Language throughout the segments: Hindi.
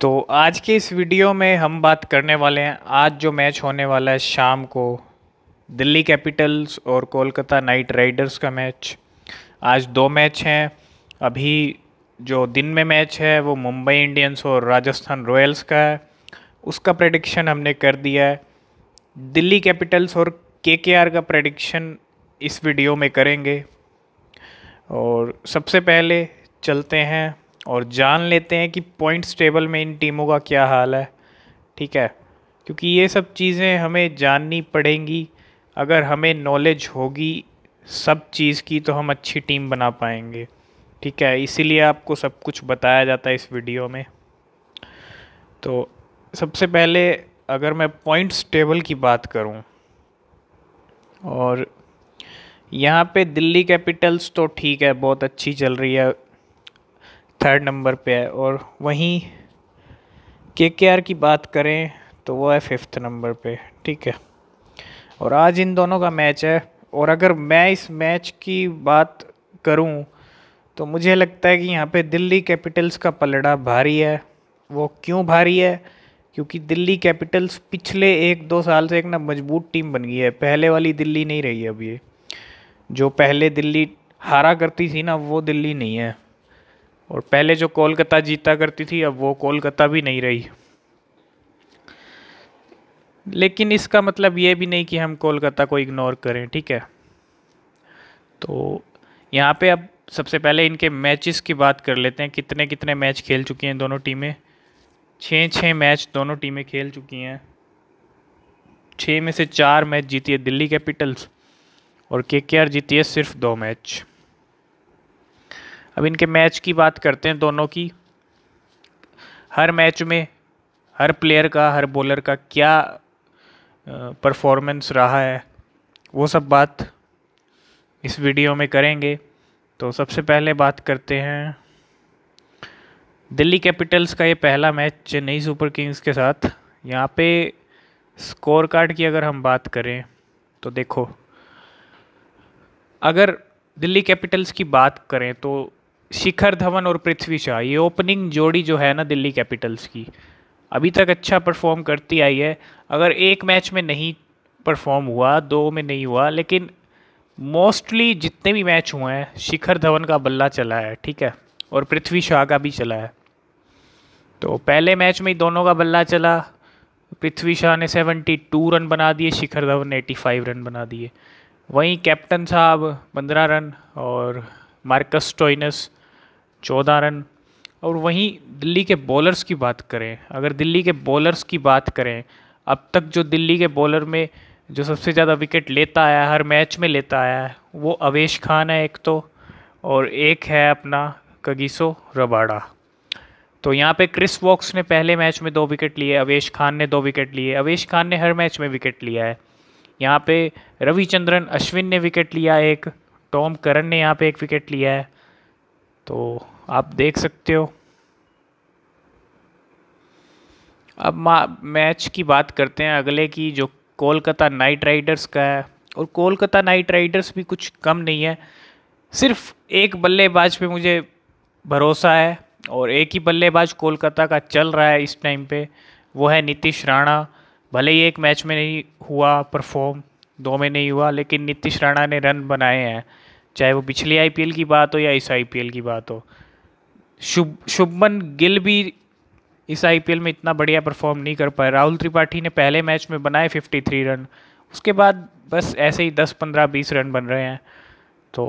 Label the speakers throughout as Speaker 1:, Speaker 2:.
Speaker 1: तो आज के इस वीडियो में हम बात करने वाले हैं आज जो मैच होने वाला है शाम को दिल्ली कैपिटल्स और कोलकाता नाइट राइडर्स का मैच आज दो मैच हैं अभी जो दिन में मैच है वो मुंबई इंडियंस और राजस्थान रॉयल्स का है उसका प्रडिक्शन हमने कर दिया है दिल्ली कैपिटल्स और के का प्रडिक्शन इस वीडियो में करेंगे और सबसे पहले चलते हैं और जान लेते हैं कि पॉइंट्स टेबल में इन टीमों का क्या हाल है ठीक है क्योंकि ये सब चीज़ें हमें जाननी पड़ेंगी अगर हमें नॉलेज होगी सब चीज़ की तो हम अच्छी टीम बना पाएंगे ठीक है इसीलिए आपको सब कुछ बताया जाता है इस वीडियो में तो सबसे पहले अगर मैं पॉइंट्स टेबल की बात करूं और यहाँ पे दिल्ली कैपिटल्स तो ठीक है बहुत अच्छी चल रही है थर्ड नंबर पे है और वहीं के के आर की बात करें तो वो है फिफ्थ नंबर पे ठीक है और आज इन दोनों का मैच है और अगर मैं इस मैच की बात करूं तो मुझे लगता है कि यहाँ पे दिल्ली कैपिटल्स का पलड़ा भारी है वो क्यों भारी है क्योंकि दिल्ली कैपिटल्स पिछले एक दो साल से एक ना मजबूत टीम बन गई है पहले वाली दिल्ली नहीं रही अभी अब ये जो पहले दिल्ली हारा करती थी ना वो दिल्ली नहीं है और पहले जो कोलकाता जीता करती थी अब वो कोलकाता भी नहीं रही लेकिन इसका मतलब ये भी नहीं कि हम कोलकाता को इग्नोर करें ठीक है तो यहाँ पे अब सबसे पहले इनके मैचेस की बात कर लेते हैं कितने कितने मैच खेल चुकी हैं दोनों टीमें छः छः मैच दोनों टीमें खेल चुकी हैं छः में से चार मैच जीती है दिल्ली कैपिटल्स और के जीती है सिर्फ दो मैच अब इनके मैच की बात करते हैं दोनों की हर मैच में हर प्लेयर का हर बॉलर का क्या परफॉर्मेंस रहा है वो सब बात इस वीडियो में करेंगे तो सबसे पहले बात करते हैं दिल्ली कैपिटल्स का ये पहला मैच चेन्नई सुपर किंग्स के साथ यहाँ पे स्कोर कार्ड की अगर हम बात करें तो देखो अगर दिल्ली कैपिटल्स की बात करें तो शिखर धवन और पृथ्वी शाह ये ओपनिंग जोड़ी जो है ना दिल्ली कैपिटल्स की अभी तक अच्छा परफॉर्म करती आई है अगर एक मैच में नहीं परफॉर्म हुआ दो में नहीं हुआ लेकिन मोस्टली जितने भी मैच हुए हैं शिखर धवन का बल्ला चला है ठीक है और पृथ्वी शाह का भी चला है तो पहले मैच में ही दोनों का बल्ला चला पृथ्वी शाह ने 72 रन बना दिए शिखर धवन ने 85 रन बना दिए वहीं कैप्टन साहब 15 रन और मार्कस टोइनस चौदह रन और वहीं दिल्ली के बॉलर्स की बात करें अगर दिल्ली के बॉलर्स की बात करें अब तक जो दिल्ली के बॉलर में जो सबसे ज़्यादा विकेट लेता आया है हर मैच में लेता आया है वो अवेश खान है एक तो और एक है अपना कगिसो रबाड़ा तो यहाँ पे क्रिस वॉक्स ने पहले मैच में दो विकेट लिए अवेश खान ने दो विकेट लिए अवेश खान ने हर मैच में विकेट लिया है यहाँ पे रविचंद्रन अश्विन ने विकेट लिया एक टॉम करन ने यहाँ पे एक विकेट लिया है तो आप देख सकते हो अब मैच की बात करते हैं अगले की जो कोलकाता नाइट राइडर्स का है और कोलकाता नाइट राइडर्स भी कुछ कम नहीं है सिर्फ एक बल्लेबाज पे मुझे भरोसा है और एक ही बल्लेबाज कोलकाता का चल रहा है इस टाइम पे वो है नीतीश राणा भले ही एक मैच में नहीं हुआ परफॉर्म दो में नहीं हुआ लेकिन नीतीश राणा ने रन बनाए हैं चाहे वो पिछले आईपीएल की बात हो या इस आईपीएल की बात हो शुभ शुभमन गिल भी इस आईपीएल में इतना बढ़िया परफॉर्म नहीं कर पाए राहुल त्रिपाठी ने पहले मैच में बनाए 53 रन उसके बाद बस ऐसे ही 10 15 20 रन बन रहे हैं तो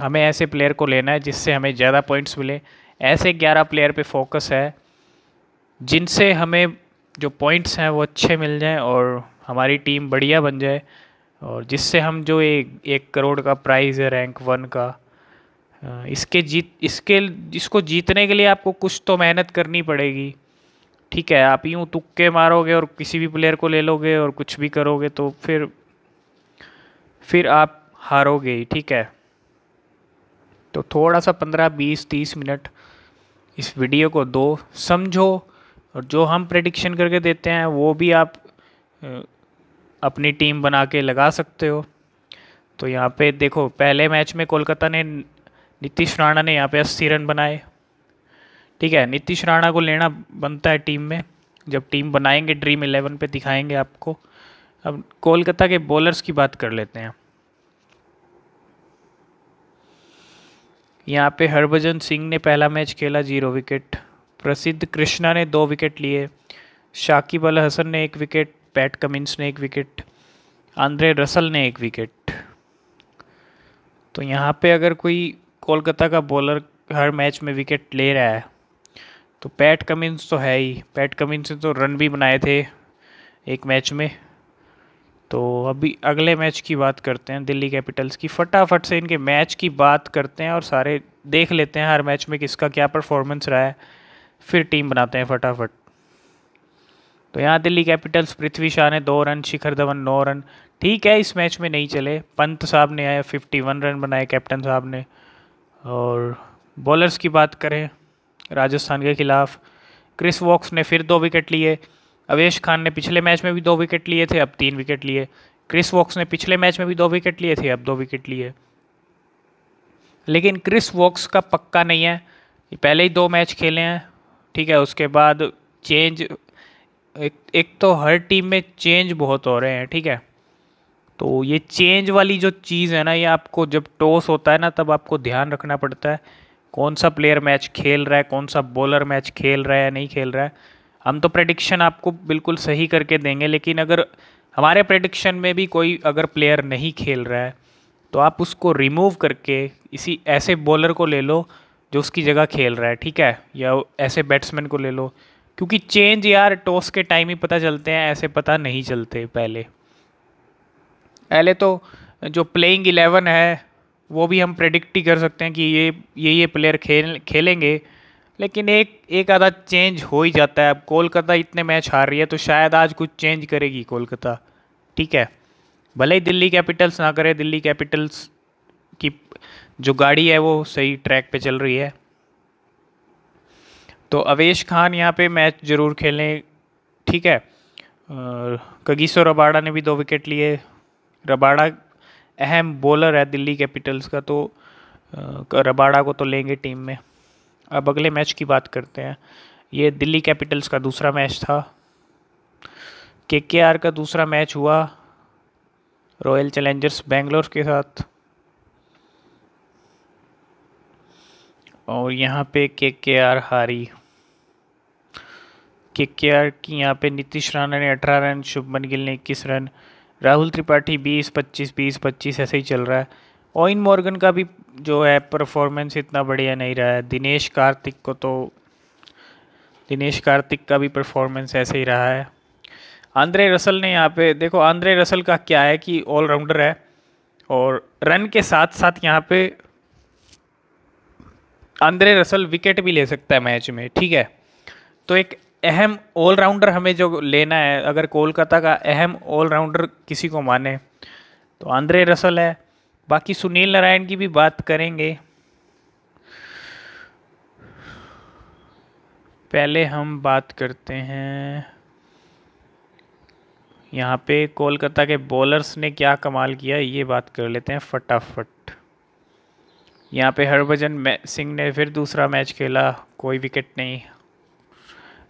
Speaker 1: हमें ऐसे प्लेयर को लेना है जिससे हमें ज़्यादा पॉइंट्स मिले ऐसे 11 प्लेयर पे फोकस है जिनसे हमें जो पॉइंट्स हैं वो अच्छे मिल जाएँ और हमारी टीम बढ़िया बन जाए और जिससे हम जो एक एक करोड़ का प्राइज़ है रैंक वन का इसके जीत इसके इसको जीतने के लिए आपको कुछ तो मेहनत करनी पड़ेगी ठीक है आप यूँ तुक्के मारोगे और किसी भी प्लेयर को ले लोगे और कुछ भी करोगे तो फिर फिर आप हारोगे ही ठीक है तो थोड़ा सा पंद्रह बीस तीस मिनट इस वीडियो को दो समझो और जो हम प्रडिक्शन करके देते हैं वो भी आप अपनी टीम बना के लगा सकते हो तो यहाँ पे देखो पहले मैच में कोलकाता ने नीतीश राणा ने यहाँ पे अस्सी रन बनाए ठीक है नीतीश राणा को लेना बनता है टीम में जब टीम बनाएंगे ड्रीम इलेवन पे दिखाएंगे आपको अब कोलकाता के बॉलर्स की बात कर लेते हैं यहाँ पे हरभजन सिंह ने पहला मैच खेला जीरो विकेट प्रसिद्ध कृष्णा ने दो विकेट लिए शाकिब अल हसन ने एक विकेट पैट कमिंस ने एक विकेट आंद्रे रसल ने एक विकेट तो यहाँ पे अगर कोई कोलकाता का बॉलर हर मैच में विकेट ले रहा है तो पैट कमिंस तो है ही पैट कमिंस ने तो रन भी बनाए थे एक मैच में तो अभी अगले मैच की बात करते हैं दिल्ली कैपिटल्स की फटाफट से इनके मैच की बात करते हैं और सारे देख लेते हैं हर मैच में किसका क्या परफॉर्मेंस रहा है फिर टीम बनाते हैं फटाफट तो यहाँ दिल्ली कैपिटल्स पृथ्वी शाह ने दो रन शिखर धवन नौ रन ठीक है इस मैच में नहीं चले पंत साहब ने आया फिफ्टी वन रन बनाए कैप्टन साहब ने और बॉलर्स की बात करें राजस्थान के खिलाफ क्रिस वॉक्स ने फिर दो विकेट लिए अवेश खान ने पिछले मैच में भी दो विकेट लिए थे अब तीन विकेट लिए क्रिस वॉक्स ने पिछले मैच में भी दो विकेट लिए थे अब दो विकेट लिए लेकिन क्रिस वॉक्स का पक्का नहीं है पहले ही दो मैच खेले हैं ठीक है उसके बाद चेंज एक एक तो हर टीम में चेंज बहुत हो रहे हैं ठीक है तो ये चेंज वाली जो चीज़ है ना ये आपको जब टॉस होता है ना तब आपको ध्यान रखना पड़ता है कौन सा प्लेयर मैच खेल रहा है कौन सा बॉलर मैच खेल रहा है नहीं खेल रहा है हम तो प्रडिक्शन आपको बिल्कुल सही करके देंगे लेकिन अगर हमारे प्रडिक्शन में भी कोई अगर प्लेयर नहीं खेल रहा है तो आप उसको रिमूव करके इसी ऐसे बॉलर को ले लो जो उसकी जगह खेल रहा है ठीक है या ऐसे बैट्समैन को ले लो क्योंकि चेंज यार टॉस के टाइम ही पता चलते हैं ऐसे पता नहीं चलते पहले पहले तो जो प्लेइंग इलेवन है वो भी हम प्रेडिक्ट ही कर सकते हैं कि ये ये ये प्लेयर खेल खेलेंगे लेकिन एक एक आधा चेंज हो ही जाता है अब कोलकाता इतने मैच हार रही है तो शायद आज कुछ चेंज करेगी कोलकाता ठीक है भले ही दिल्ली कैपिटल्स ना करे दिल्ली कैपिटल्स की जो गाड़ी है वो सही ट्रैक पे चल रही है तो अवेश खान यहाँ पे मैच ज़रूर खेलें ठीक है कगीसो रबाड़ा ने भी दो विकेट लिए रबाड़ा अहम बॉलर है दिल्ली कैपिटल्स का तो रबाड़ा को तो लेंगे टीम में अब अगले मैच की बात करते हैं ये दिल्ली कैपिटल्स का दूसरा मैच था के के आर का दूसरा मैच हुआ रॉयल चैलेंजर्स बेंगलोर के साथ और यहाँ पे के के आर हारी के के आर की यहाँ पे नीतीश राणा ने अठारह रन शुभमन गिल ने इक्कीस रन राहुल त्रिपाठी बीस पच्चीस बीस पच्चीस ऐसे ही चल रहा है ओइन मॉर्गन का भी जो है परफॉर्मेंस इतना बढ़िया नहीं रहा है दिनेश कार्तिक को तो दिनेश कार्तिक का भी परफॉर्मेंस ऐसे ही रहा है आंद्रे रसल ने यहाँ पे देखो आंद्रे रसल का क्या है कि ऑलराउंडर है और रन के साथ साथ यहाँ पे आंद्रे रसल विकेट भी ले सकता है मैच में ठीक है तो एक अहम ऑलराउंडर हमें जो लेना है अगर कोलकाता का अहम ऑलराउंडर किसी को माने तो आंद्रे रसल है बाकी सुनील नारायण की भी बात करेंगे पहले हम बात करते हैं यहाँ पे कोलकाता के बॉलर्स ने क्या कमाल किया ये बात कर लेते हैं फटाफट यहाँ पे हरभजन सिंह ने फिर दूसरा मैच खेला कोई विकेट नहीं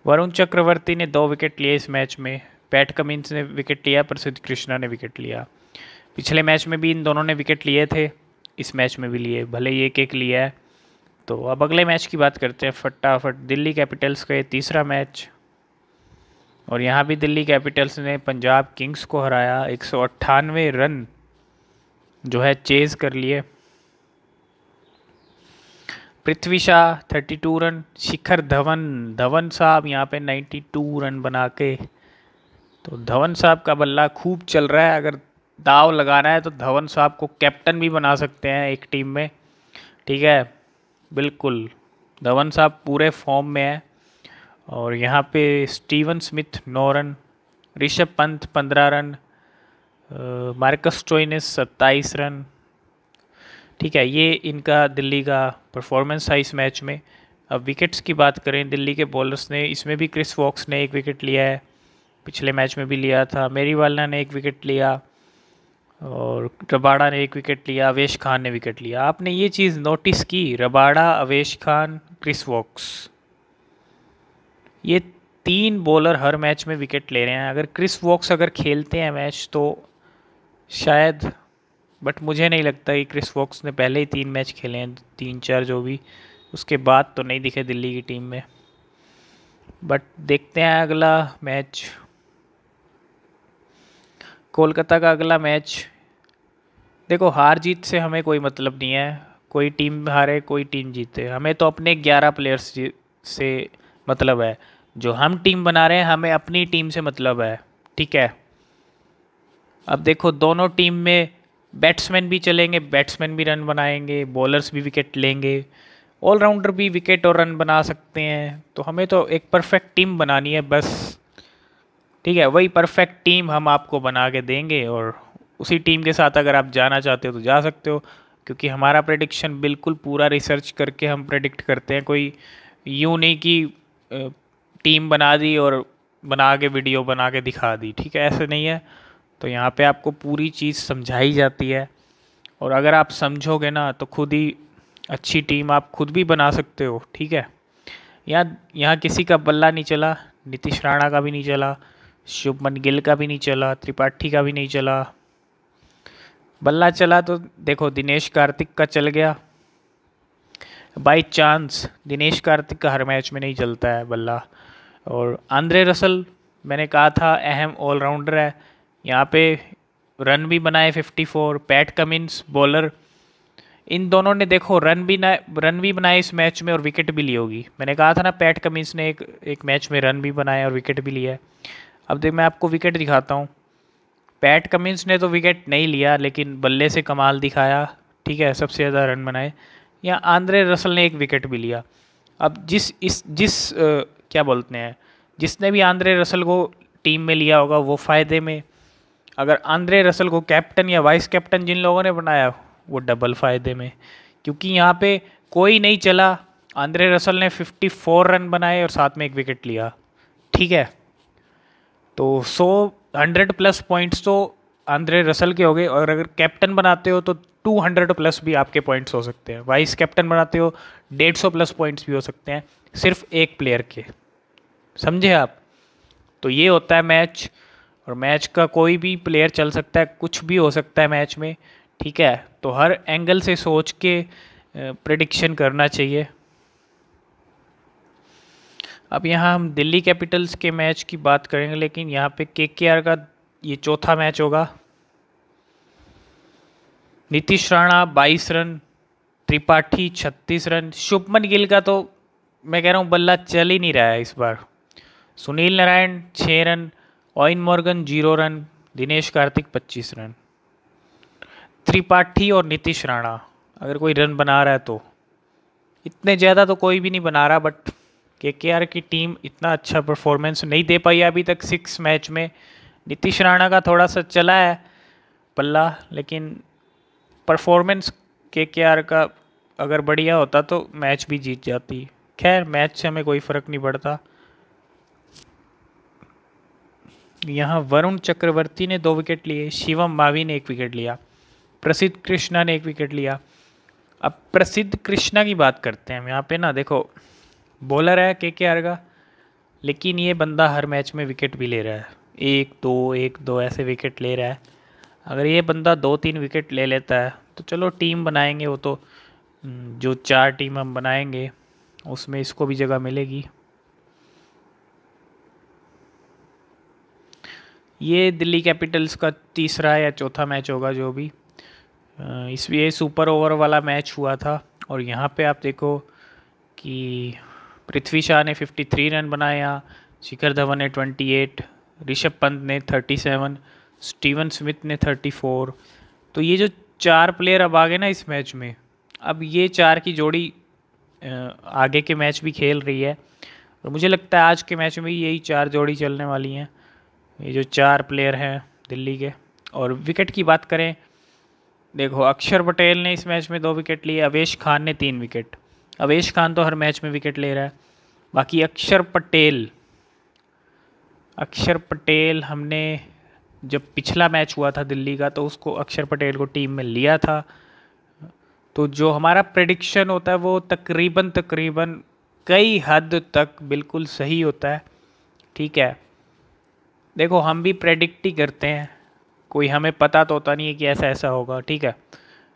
Speaker 1: वरुण चक्रवर्ती ने दो विकेट लिए इस मैच में पैट कमिंस ने विकेट लिया प्रसिद्ध कृष्णा ने विकेट लिया पिछले मैच में भी इन दोनों ने विकेट लिए थे इस मैच में भी लिए भले ही एक एक लिया है तो अब अगले मैच की बात करते हैं फटाफट दिल्ली कैपिटल्स का ये तीसरा मैच और यहाँ भी दिल्ली कैपिटल्स ने पंजाब किंग्स को हराया एक रन जो है चेज़ कर लिए Prithvi Shaw thirty two run Shikhar Dhawan Dhawan साहब यहाँ पे नाइन्टी टू रन बना के तो धवन साहब का बल्ला खूब चल रहा है अगर दाव लगाना है तो धवन साहब को कैप्टन भी बना सकते हैं एक टीम में ठीक है बिल्कुल धवन साहब पूरे फॉर्म में है और यहाँ पे स्टीवन स्मिथ नौ रन ऋषभ पंत पंद्रह रन मार्कस टोइनिस सत्ताईस रन ठीक है ये इनका दिल्ली का परफॉर्मेंस था इस मैच में अब विकेट्स की बात करें दिल्ली के बॉलर्स ने इसमें भी क्रिस वॉक्स ने एक विकेट लिया है पिछले मैच में भी लिया था मेरी वालना ने एक विकेट लिया और रबाड़ा ने एक विकेट लिया अवेश खान ने विकेट लिया आपने ये चीज़ नोटिस की Rabada Avesh Khan Chris Woakes ये तीन बॉलर हर मैच में विकेट ले रहे हैं अगर क्रिस वॉक्स अगर खेलते हैं मैच तो शायद बट मुझे नहीं लगता कि क्रिस वॉक्स ने पहले ही तीन मैच खेले हैं तीन चार जो भी उसके बाद तो नहीं दिखे दिल्ली की टीम में बट देखते हैं अगला मैच कोलकाता का अगला मैच देखो हार जीत से हमें कोई मतलब नहीं है कोई टीम हारे कोई टीम जीते हमें तो अपने ग्यारह प्लेयर्स से मतलब है जो हम टीम बना रहे हैं हमें अपनी टीम से मतलब है ठीक है अब देखो दोनों टीम में बैट्समैन भी चलेंगे बैट्समैन भी रन बनाएंगे बॉलर्स भी विकेट लेंगे ऑलराउंडर भी विकेट और रन बना सकते हैं तो हमें तो एक परफेक्ट टीम बनानी है बस ठीक है वही परफेक्ट टीम हम आपको बना के देंगे और उसी टीम के साथ अगर आप जाना चाहते हो तो जा सकते हो क्योंकि हमारा प्रडिक्शन बिल्कुल पूरा रिसर्च करके हम प्रडिक्ट करते हैं कोई यूँ नहीं कि टीम बना दी और बना के वीडियो बना के दिखा दी ठीक है ऐसे नहीं है तो यहाँ पे आपको पूरी चीज़ समझाई जाती है और अगर आप समझोगे ना तो खुद ही अच्छी टीम आप खुद भी बना सकते हो ठीक है यहाँ यहाँ किसी का बल्ला नहीं चला नीतीश राणा का भी नहीं चला शुभमन गिल का भी नहीं चला त्रिपाठी का भी नहीं चला बल्ला चला तो देखो दिनेश कार्तिक का चल गया बाई चांस दिनेश कार्तिक का हर मैच में नहीं चलता है बल्ला और आंद्रे रसल मैंने कहा था अहम ऑलराउंडर है यहाँ पे रन भी बनाए 54 पैट कमिंस बॉलर इन दोनों ने देखो रन भी ना रन भी बनाए इस मैच में और विकेट भी ली होगी मैंने कहा था ना पैट कमिंस ने एक एक मैच में रन भी बनाया और विकेट भी लिया है अब देख मैं आपको विकेट दिखाता हूँ पैट कमिंस ने तो विकेट नहीं लिया लेकिन बल्ले से कमाल दिखाया ठीक है सबसे ज़्यादा रन बनाए या आंद्रे रसल ने एक विकेट भी लिया अब जिस इस जिस आ, क्या बोलते हैं जिसने भी आंद्रे रसल को टीम में लिया होगा वो फ़ायदे में अगर आंद्रे रसल को कैप्टन या वाइस कैप्टन जिन लोगों ने बनाया वो डबल फायदे में क्योंकि यहाँ पे कोई नहीं चला आंद्रे रसल ने 54 रन बनाए और साथ में एक विकेट लिया ठीक है तो 100 100 प्लस पॉइंट्स तो आंद्रे रसल के हो गए और अगर कैप्टन बनाते हो तो 200 प्लस भी आपके पॉइंट्स हो सकते हैं वाइस कैप्टन बनाते हो डेढ़ प्लस पॉइंट्स भी हो सकते हैं सिर्फ एक प्लेयर के समझे आप तो ये होता है मैच और मैच का कोई भी प्लेयर चल सकता है कुछ भी हो सकता है मैच में ठीक है तो हर एंगल से सोच के प्रडिक्शन करना चाहिए अब यहाँ हम दिल्ली कैपिटल्स के मैच की बात करेंगे लेकिन यहाँ पे के का ये चौथा मैच होगा नीतीश राणा 22 रन त्रिपाठी 36 रन शुभमन गिल का तो मैं कह रहा हूँ बल्ला चल ही नहीं रहा है इस बार सुनील नारायण छः run Eoin Morgan zero run Dinesh Karthik पच्चीस रन त्रिपाठी और नीतीश राणा अगर कोई रन बना रहा है तो इतने ज़्यादा तो कोई भी नहीं बना रहा बट के के आर की टीम इतना अच्छा परफॉर्मेंस नहीं दे पाई अभी तक सिक्स मैच में नीतीश राणा का थोड़ा सा चला है पल्ला लेकिन परफॉर्मेंस के के आर का अगर बढ़िया होता तो मैच भी जीत जाती खैर मैच से हमें कोई फ़र्क नहीं पड़ता यहाँ वरुण चक्रवर्ती ने दो विकेट लिए शिवम मावी ने एक विकेट लिया प्रसिद्ध कृष्णा ने एक विकेट लिया अब प्रसिद्ध कृष्णा की बात करते हैं हम यहाँ पे ना देखो बॉलर है के के आर का लेकिन ये बंदा हर मैच में विकेट भी ले रहा है एक दो एक दो ऐसे विकेट ले रहा है अगर ये बंदा दो तीन विकेट ले लेता है तो चलो टीम बनाएंगे वो तो हम्म, जो चार टीम हम बनाएंगे उसमें इसको भी जगह मिलेगी ये दिल्ली कैपिटल्स का तीसरा या चौथा मैच होगा जो भी इस ये सुपर ओवर वाला मैच हुआ था और यहाँ पे आप देखो कि पृथ्वी शाह ने 53 रन बनाया शिखर धवन ने 28 ऋषभ पंत ने 37 स्टीवन स्मिथ ने 34 तो ये जो चार प्लेयर अब आ गए ना इस मैच में अब ये चार की जोड़ी आगे के मैच भी खेल रही है और तो मुझे लगता है आज के मैच में यही चार जोड़ी चलने वाली हैं ये जो चार प्लेयर हैं दिल्ली के और विकेट की बात करें देखो अक्षर पटेल ने इस मैच में दो विकेट लिए अवेश खान ने तीन विकेट अवेश खान तो हर मैच में विकेट ले रहा है बाकी अक्षर पटेल अक्षर पटेल हमने जब पिछला मैच हुआ था दिल्ली का तो उसको अक्षर पटेल को टीम में लिया था तो जो हमारा प्रडिक्शन होता है वो तकरीबन तकरीबन कई हद तक बिल्कुल सही होता है ठीक है देखो हम भी प्रेडिक्ट ही करते हैं कोई हमें पता तो होता नहीं है कि ऐसा ऐसा होगा ठीक है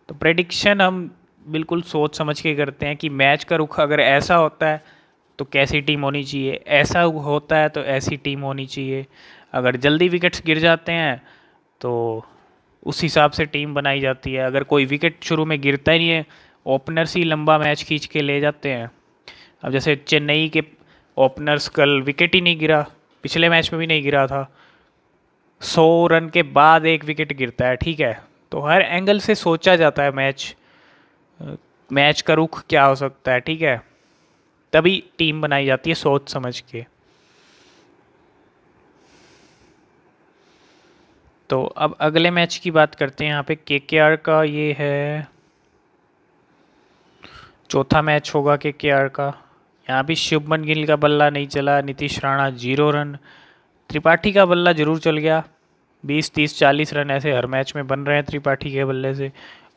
Speaker 1: तो प्रेडिक्शन हम बिल्कुल सोच समझ के करते हैं कि मैच का रुख अगर ऐसा होता है तो कैसी टीम होनी चाहिए ऐसा होता है तो ऐसी टीम होनी चाहिए अगर जल्दी विकेट्स गिर जाते हैं तो उस हिसाब से टीम बनाई जाती है अगर कोई विकेट शुरू में गिरता ही नहीं है ओपनर्स ही लंबा मैच खींच के ले जाते हैं अब जैसे चेन्नई के ओपनर्स कल विकेट ही नहीं गिरा पिछले मैच में भी नहीं गिरा था सौ रन के बाद एक विकेट गिरता है ठीक है तो हर एंगल से सोचा जाता है मैच मैच का रुख क्या हो सकता है ठीक है तभी टीम बनाई जाती है सोच समझ के तो अब अगले मैच की बात करते हैं यहाँ पे के के आर का ये है चौथा मैच होगा के के आर का यहाँ भी शुभमन गिल का बल्ला नहीं चला नीतीश राणा जीरो रन त्रिपाठी का बल्ला जरूर चल गया बीस तीस चालीस रन ऐसे हर मैच में बन रहे हैं त्रिपाठी के बल्ले से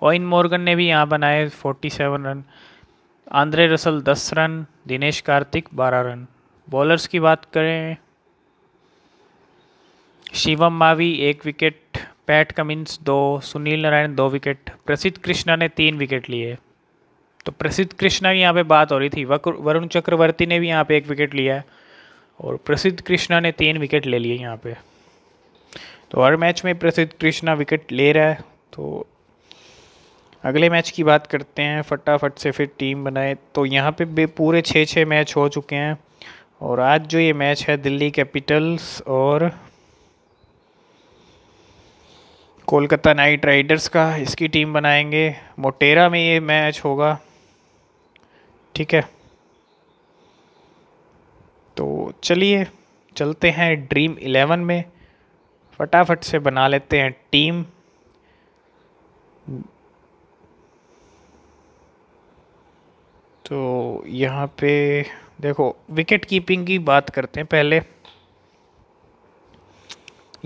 Speaker 1: ओइन मोर्गन ने भी यहाँ बनाए forty seven run Andre Russell दस रन दिनेश कार्तिक बारह रन बॉलर्स की बात करें शिवम मावी एक विकेट पैट कमिंस दो सुनील नारायण दो विकेट प्रसिद्ध कृष्णा ने तीन विकेट लिए तो प्रसिद्ध कृष्णा की यहाँ पे बात हो रही थी वरुण चक्रवर्ती ने भी यहाँ पे एक विकेट लिया है और प्रसिद्ध कृष्णा ने तीन विकेट ले लिए यहाँ पे तो हर मैच में प्रसिद्ध कृष्णा विकेट ले रहा है तो अगले मैच की बात करते हैं फटाफट से फिर टीम बनाए तो यहाँ पे पूरे छः छः मैच हो चुके हैं और आज जो ये मैच है दिल्ली कैपिटल्स और कोलकाता नाइट राइडर्स का इसकी टीम बनाएंगे मोटेरा में ये मैच होगा ठीक है तो चलिए चलते हैं ड्रीम इलेवन में फटाफट से बना लेते हैं टीम तो यहाँ पे देखो विकेट कीपिंग की बात करते हैं पहले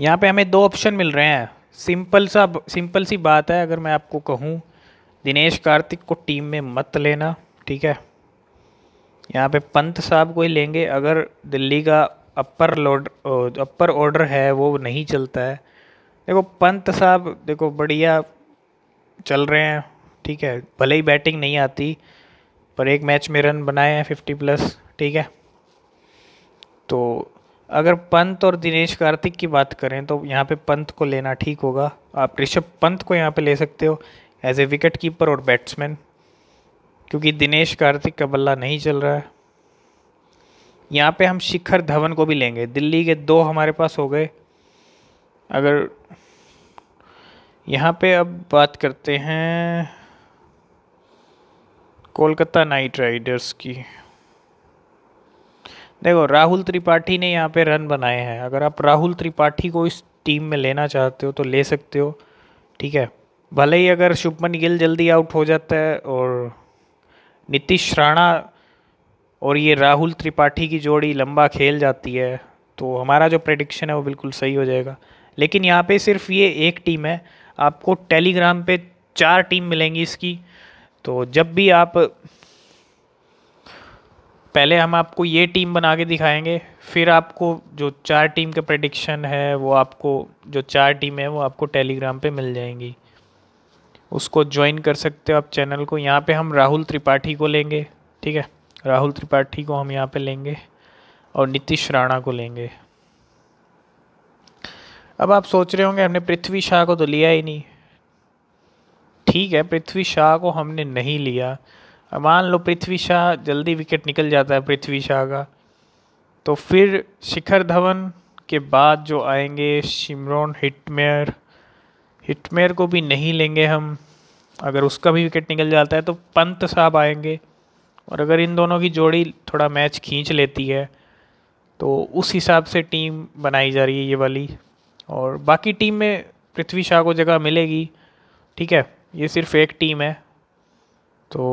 Speaker 1: यहाँ पे हमें दो ऑप्शन मिल रहे हैं सिंपल सा सिंपल सी बात है अगर मैं आपको कहूँ दिनेश कार्तिक को टीम में मत लेना ठीक है यहाँ पे पंत साहब को ही लेंगे अगर दिल्ली का अपर लोड अपर ऑर्डर है वो नहीं चलता है देखो पंत साहब देखो बढ़िया चल रहे हैं ठीक है भले ही बैटिंग नहीं आती पर एक मैच में रन बनाए हैं फिफ्टी प्लस ठीक है तो अगर पंत और दिनेश कार्तिक की बात करें तो यहाँ पे पंत को लेना ठीक होगा आप ऋषभ पंत को यहाँ पे ले सकते हो एज ए विकेट कीपर और बैट्समैन क्योंकि दिनेश कार्तिक का बल्ला नहीं चल रहा है यहाँ पे हम शिखर धवन को भी लेंगे दिल्ली के दो हमारे पास हो गए अगर यहाँ पे अब बात करते हैं कोलकाता नाइट राइडर्स की देखो राहुल त्रिपाठी ने यहाँ पे रन बनाए हैं अगर आप राहुल त्रिपाठी को इस टीम में लेना चाहते हो तो ले सकते हो ठीक है भले ही अगर शुभमन गिल जल्दी आउट हो जाता है और नीतीश राणा और ये राहुल त्रिपाठी की जोड़ी लंबा खेल जाती है तो हमारा जो प्रडिक्शन है वो बिल्कुल सही हो जाएगा लेकिन यहाँ पे सिर्फ ये एक टीम है आपको टेलीग्राम पे चार टीम मिलेंगी इसकी तो जब भी आप पहले हम आपको ये टीम बना के दिखाएंगे फिर आपको जो चार टीम का प्रडिक्शन है वो आपको जो चार टीम है वो आपको टेलीग्राम पे मिल जाएंगी उसको ज्वाइन कर सकते हो आप चैनल को यहाँ पे हम राहुल त्रिपाठी को लेंगे ठीक है राहुल त्रिपाठी को हम यहाँ पे लेंगे और नीतीश राणा को लेंगे अब आप सोच रहे होंगे हमने पृथ्वी शाह को तो लिया ही नहीं ठीक है पृथ्वी शाह को हमने नहीं लिया मान लो पृथ्वी शाह जल्दी विकेट निकल जाता है पृथ्वी शाह का तो फिर शिखर धवन के बाद जो आएंगे शिमरोन हिटमेयर हिटमेयर को भी नहीं लेंगे हम अगर उसका भी विकेट निकल जाता है तो पंत साहब आएंगे और अगर इन दोनों की जोड़ी थोड़ा मैच खींच लेती है तो उस हिसाब से टीम बनाई जा रही है ये वाली और बाकी टीम में पृथ्वी शाह को जगह मिलेगी ठीक है ये सिर्फ एक टीम है तो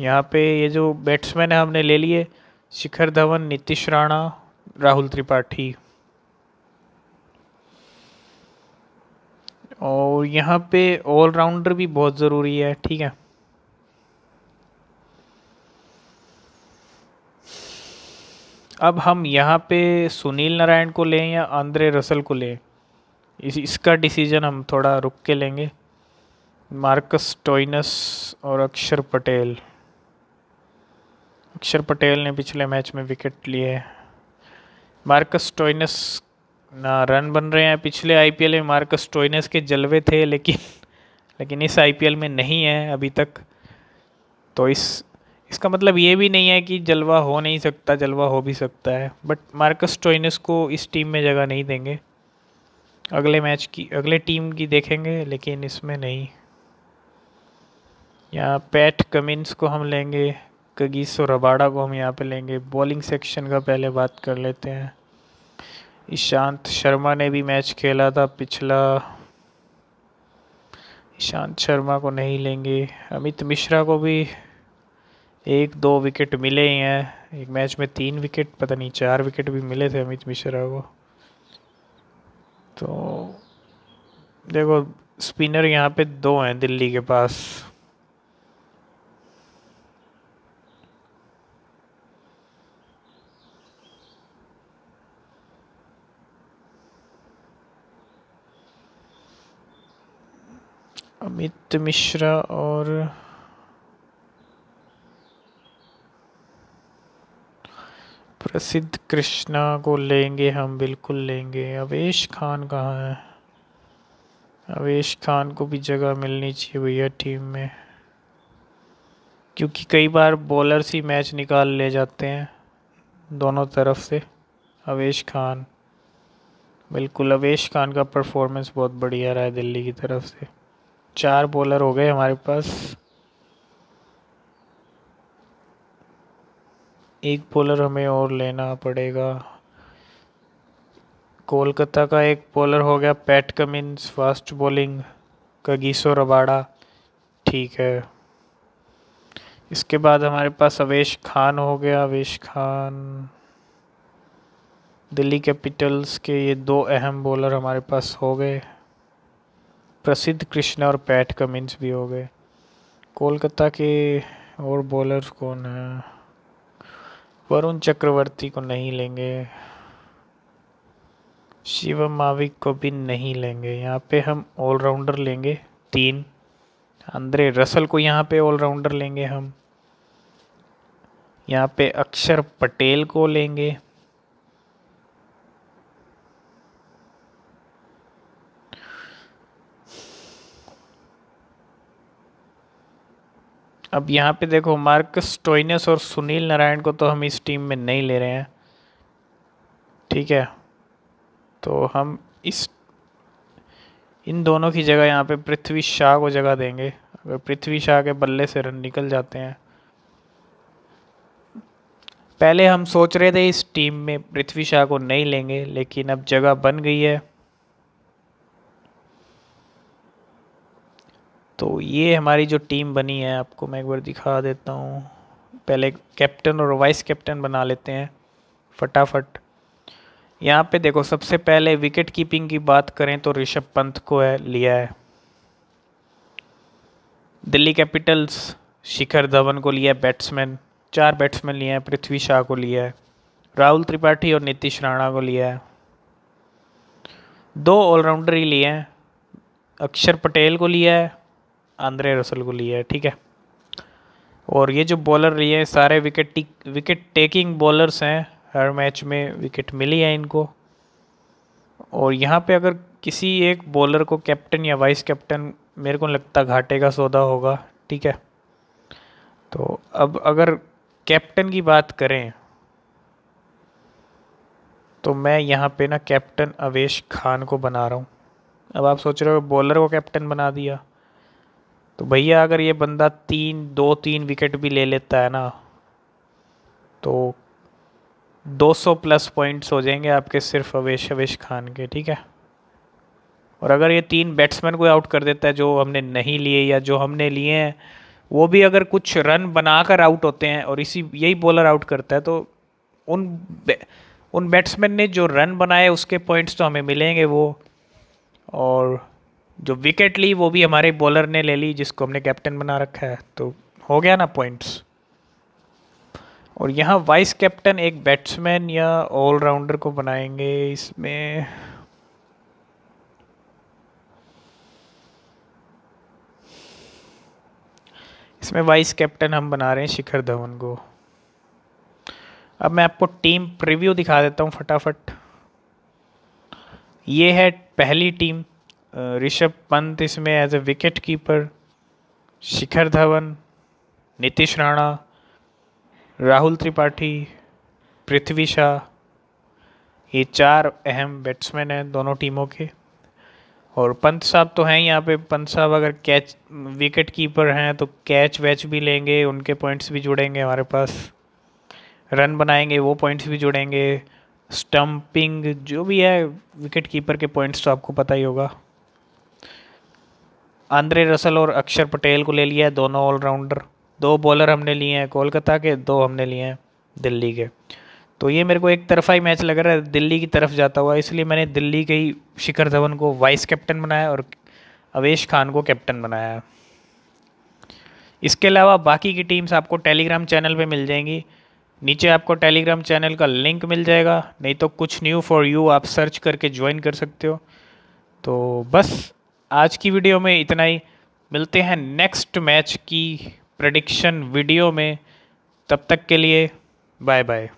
Speaker 1: यहाँ पे ये जो बैट्समैन है हमने ले लिए शिखर धवन नीतीश राणा राहुल त्रिपाठी और यहाँ पे ऑलराउंडर भी बहुत ज़रूरी है ठीक है अब हम यहाँ पे सुनील नारायण को लें या आंद्रे रसल को लें इस इसका डिसीजन हम थोड़ा रुक के लेंगे मार्कस टोइनस और अक्षर पटेल अक्षर पटेल ने पिछले मैच में विकेट लिए मार्कस टोइनस ना रन बन रहे हैं पिछले आईपीएल में मार्कस टोइनस के जलवे थे लेकिन लेकिन इस आईपीएल में नहीं है अभी तक तो इस इसका मतलब ये भी नहीं है कि जलवा हो नहीं सकता जलवा हो भी सकता है बट मार्कस टोइनस को इस टीम में जगह नहीं देंगे अगले मैच की अगले टीम की देखेंगे लेकिन इसमें नहीं यहाँ पैट कमिंस को हम लेंगे और रबाड़ा को हम यहाँ पे लेंगे बॉलिंग सेक्शन का पहले बात कर लेते हैं ईशांत शर्मा ने भी मैच खेला था पिछला ईशांत शर्मा को नहीं लेंगे अमित मिश्रा को भी एक दो विकेट मिले ही हैं एक मैच में तीन विकेट पता नहीं चार विकेट भी मिले थे अमित मिश्रा को तो देखो स्पिनर यहाँ पे दो हैं दिल्ली के पास अमित मिश्रा और प्रसिद्ध कृष्णा को लेंगे हम बिल्कुल लेंगे अवेश खान कहाँ है अवेश खान को भी जगह मिलनी चाहिए भैया टीम में क्योंकि कई बार बॉलर्स ही मैच निकाल ले जाते हैं दोनों तरफ से अवेश खान बिल्कुल अवेश खान का परफॉर्मेंस बहुत बढ़िया रहा है दिल्ली की तरफ से चार बॉलर हो गए हमारे पास एक बॉलर हमें और लेना पड़ेगा कोलकाता का एक बॉलर हो गया Pat Cummins fast bowling Kagiso Rabada ठीक है इसके बाद हमारे पास अवेश खान हो गया अवेश खान दिल्ली कैपिटल्स के ये दो अहम बॉलर हमारे पास हो गए प्रसिद्ध कृष्णा और पैट कमिंस भी हो गए कोलकाता के और बॉलर कौन है वरुण चक्रवर्ती को नहीं लेंगे शिवम माविक को भी नहीं लेंगे यहाँ पे हम ऑलराउंडर लेंगे तीन अंद्रे रसल को यहाँ पे ऑलराउंडर लेंगे हम यहाँ पे अक्षर पटेल को लेंगे अब यहाँ पे देखो मार्क स्टोइनस और सुनील नारायण को तो हम इस टीम में नहीं ले रहे हैं ठीक है तो हम इस इन दोनों की जगह यहाँ पे पृथ्वी शाह को जगह देंगे अगर पृथ्वी शाह के बल्ले से रन निकल जाते हैं पहले हम सोच रहे थे इस टीम में पृथ्वी शाह को नहीं लेंगे लेकिन अब जगह बन गई है तो ये हमारी जो टीम बनी है आपको मैं एक बार दिखा देता हूँ पहले कैप्टन और वाइस कैप्टन बना लेते हैं फटाफट यहाँ पे देखो सबसे पहले विकेट कीपिंग की बात करें तो ऋषभ पंत को है लिया है दिल्ली कैपिटल्स शिखर धवन को लिया है बैट्समैन चार बैट्समैन लिए हैं पृथ्वी शाह को लिया है राहुल त्रिपाठी और नीतीश राणा को लिया है दो ऑलराउंडर ही लिए हैं अक्षर पटेल को लिया है आंद्रे रसल को लिया है ठीक है और ये जो बॉलर लिए हैं सारे विकेट विकेट टेकिंग बॉलर्स हैं हर मैच में विकेट मिली है इनको और यहाँ पे अगर किसी एक बॉलर को कैप्टन या वाइस कैप्टन मेरे को लगता घाटे का सौदा होगा ठीक है तो अब अगर कैप्टन की बात करें तो मैं यहाँ पे ना कैप्टन अवेश खान को बना रहा हूँ अब आप सोच रहे हो बॉलर को कैप्टन बना दिया तो भैया अगर ये बंदा तीन दो तीन विकेट भी ले लेता है ना तो 200 प्लस पॉइंट्स हो जाएंगे आपके सिर्फ अवेश अवेश खान के ठीक है और अगर ये तीन बैट्समैन को आउट कर देता है जो हमने नहीं लिए या जो हमने लिए हैं वो भी अगर कुछ रन बनाकर आउट होते हैं और इसी यही बॉलर आउट करता है तो उन उन बैट्समैन ने जो रन बनाए उसके पॉइंट्स तो हमें मिलेंगे वो और जो विकेट ली वो भी हमारे बॉलर ने ले ली जिसको हमने कैप्टन बना रखा है तो हो गया ना पॉइंट्स और यहाँ वाइस कैप्टन एक बैट्समैन या ऑलराउंडर को बनाएंगे इसमें इसमें वाइस कैप्टन हम बना रहे हैं शिखर धवन को अब मैं आपको टीम प्रीव्यू दिखा देता हूँ फटाफट ये है पहली टीम ऋषभ पंत इसमें as a wicketkeeper Shikhar Dhawan Nitish Rana Rahul Tripathi Prithvi Shaw ये चार अहम बैट्समैन हैं दोनों टीमों के और पंत साहब तो हैं यहाँ पे पंत साहब अगर कैच विकेट कीपर हैं तो कैच वैच भी लेंगे उनके पॉइंट्स भी जुड़ेंगे हमारे पास रन बनाएंगे वो पॉइंट्स भी जुड़ेंगे स्टम्पिंग जो भी है विकेट कीपर के पॉइंट्स तो आपको पता ही होगा आंद्रे रसल और अक्षर पटेल को ले लिया है दोनों ऑलराउंडर दो बॉलर हमने लिए हैं कोलकाता के दो हमने लिए हैं दिल्ली के तो ये मेरे को एक तरफा ही मैच लग रहा है दिल्ली की तरफ जाता हुआ इसलिए मैंने दिल्ली के ही शिखर धवन को वाइस कैप्टन बनाया और अवेश खान को कैप्टन बनाया है इसके अलावा बाकी की टीम्स आपको टेलीग्राम चैनल पे मिल जाएंगी नीचे आपको टेलीग्राम चैनल का लिंक मिल जाएगा नहीं तो कुछ न्यू फॉर यू आप सर्च करके ज्वाइन कर सकते हो तो बस आज की वीडियो में इतना ही मिलते हैं नेक्स्ट मैच की प्रडिक्शन वीडियो में तब तक के लिए बाय बाय